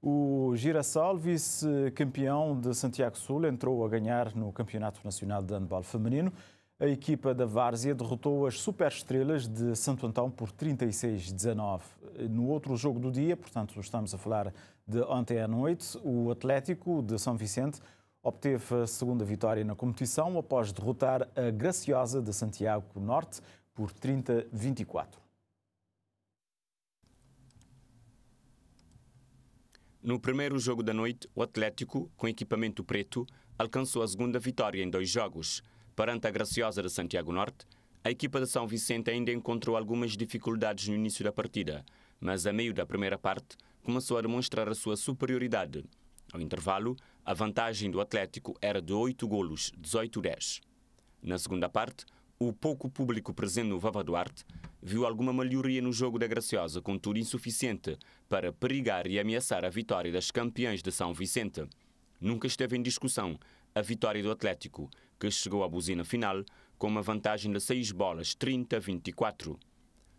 O vice campeão de Santiago Sul, entrou a ganhar no Campeonato Nacional de Handball Feminino. A equipa da Várzea derrotou as superestrelas de Santo Antão por 36-19. No outro jogo do dia, portanto, estamos a falar de ontem à noite, o Atlético de São Vicente obteve a segunda vitória na competição após derrotar a Graciosa de Santiago Norte por 30-24. No primeiro jogo da noite, o Atlético, com equipamento preto, alcançou a segunda vitória em dois jogos. Perante a Graciosa de Santiago Norte, a equipa de São Vicente ainda encontrou algumas dificuldades no início da partida, mas a meio da primeira parte começou a demonstrar a sua superioridade. Ao intervalo, a vantagem do Atlético era de 8 golos, 18-10. Na segunda parte, o pouco público presente no Vava Duarte viu alguma melhoria no jogo da Graciosa, contudo insuficiente para perigar e ameaçar a vitória das campeãs de São Vicente. Nunca esteve em discussão a vitória do Atlético, que chegou à buzina final com uma vantagem de 6 bolas, 30 24.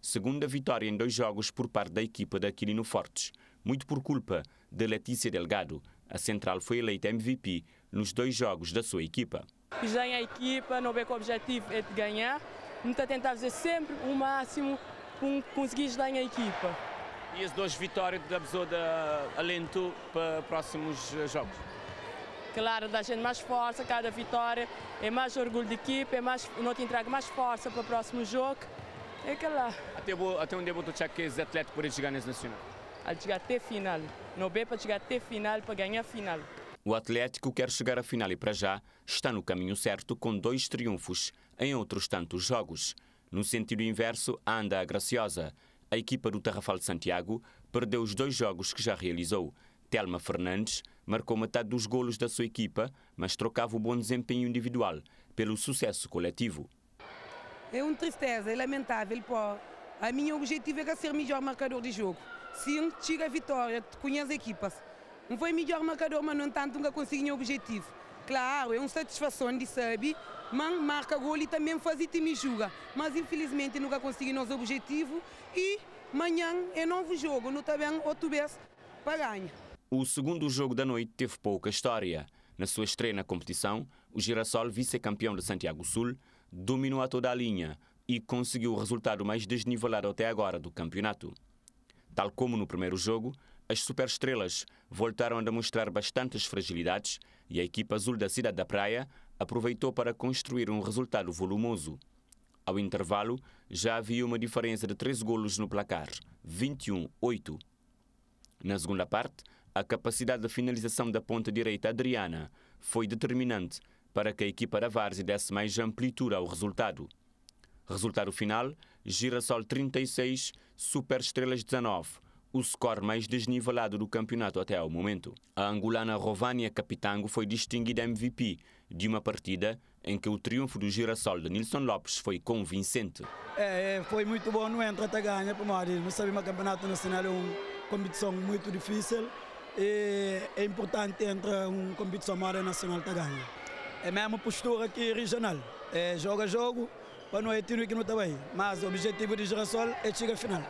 Segunda vitória em dois jogos por parte da equipa da Quirino Fortes, muito por culpa de Letícia Delgado. A Central foi eleita MVP nos dois jogos da sua equipa. Já a equipa, não vê que o objetivo é de ganhar muito a tentar fazer sempre o máximo que conseguir dar a equipa. E as duas vitórias da pessoa da Alento para próximos jogos? Claro, dá gente mais força, cada vitória é mais orgulho de equipa, é mais, não te entrega mais força para o próximo jogo. É que lá. Até, até onde é que cheques atleta por chegar nesse nacional? A chegar até final. Não é para chegar até final, para ganhar final. O Atlético quer chegar à final e, para já, está no caminho certo com dois triunfos em outros tantos jogos. No sentido inverso, anda a Graciosa. A equipa do Tarrafal de Santiago perdeu os dois jogos que já realizou. Telma Fernandes marcou metade dos golos da sua equipa, mas trocava o bom desempenho individual pelo sucesso coletivo. É uma tristeza, é lamentável. Pô. A minha objetivo é ser melhor marcador de jogo. Sim, chega a vitória, conhece equipas. Não foi melhor marcador, mas no entanto nunca conseguiu o objetivo. Claro, é uma satisfação de saber, mas marca gol e também faz time joga. Mas infelizmente nunca conseguiu nosso objetivo e amanhã é novo jogo, não está bem outro vez para ganhar. O segundo jogo da noite teve pouca história. Na sua estreia na competição, o Girassol, vice-campeão de Santiago Sul, dominou a toda a linha e conseguiu o resultado mais desnivelado até agora do campeonato. Tal como no primeiro jogo, as superestrelas voltaram a demonstrar bastantes fragilidades e a equipa azul da Cidade da Praia aproveitou para construir um resultado volumoso. Ao intervalo, já havia uma diferença de três golos no placar, 21-8. Na segunda parte, a capacidade de finalização da ponta direita Adriana foi determinante para que a equipa da Várzea desse mais amplitude ao resultado. Resultado final, Girassol 36, Superestrelas 19, o score mais desnivelado do campeonato até ao momento. A angolana Rovânia Capitango foi distinguida MVP de uma partida em que o triunfo do Girassol de Nilson Lopes foi convincente. É, é foi muito bom, não é? entra até ganha, primário. Não sabemos que campeonato nacional é uma competição muito difícil e é importante entrar uma competição maior nacional até ganha. É a mesma postura que regional, é jogo a jogo, para não é tiro que não está bem, mas o objetivo do Girassol é chegar à final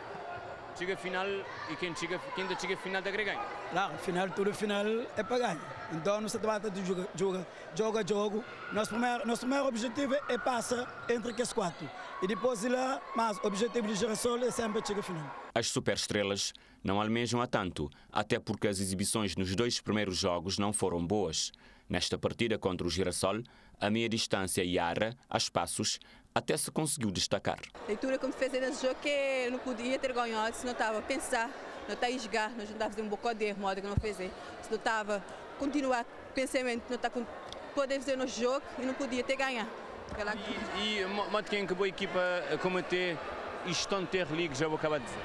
chega a final e quem, chega, quem ainda chega a final da ganha. Claro, final, tudo final é para ganhar. Então não se trata de jogar, joga, joga jogo. Nosso primeiro, nosso primeiro objetivo é passar entre os quatro. E depois de lá, mas o objetivo de Girassol é sempre chegar a final. As superestrelas não almejam a tanto, até porque as exibições nos dois primeiros jogos não foram boas. Nesta partida contra o Girassol, a meia distância Iara, a espaços, até se conseguiu destacar. Leitura que me fez nesse jogo que não podia ter ganhado se não estava a pensar, não estava a esgar não estava a fazer um bocado de erro, modo que não fez. Se não estava a continuar pensamento, não estava a poder fazer no jogo e não podia ter ganhado. E, e modo que é acabou boa equipa a cometer isto não ter liga, já vou acabar de dizer.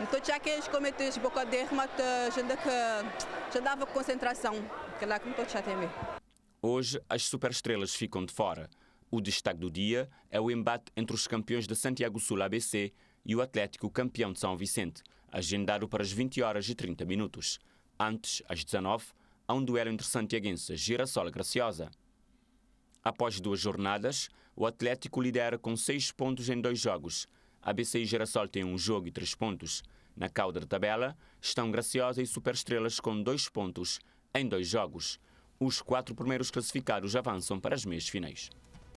Então, já que eles cometem esse bocado de erro, mas já dava concentração, que lá que não estou a Hoje, as superestrelas ficam de fora. O destaque do dia é o embate entre os campeões de Santiago Sul ABC e o Atlético campeão de São Vicente, agendado para as 20 horas e 30 minutos. Antes, às 19, há um duelo entre santiaguenses Girassol e Graciosa. Após duas jornadas, o Atlético lidera com seis pontos em dois jogos. ABC e Girassol têm um jogo e três pontos. Na cauda da tabela estão Graciosa e Superestrelas com dois pontos em dois jogos. Os quatro primeiros classificados avançam para as meias finais.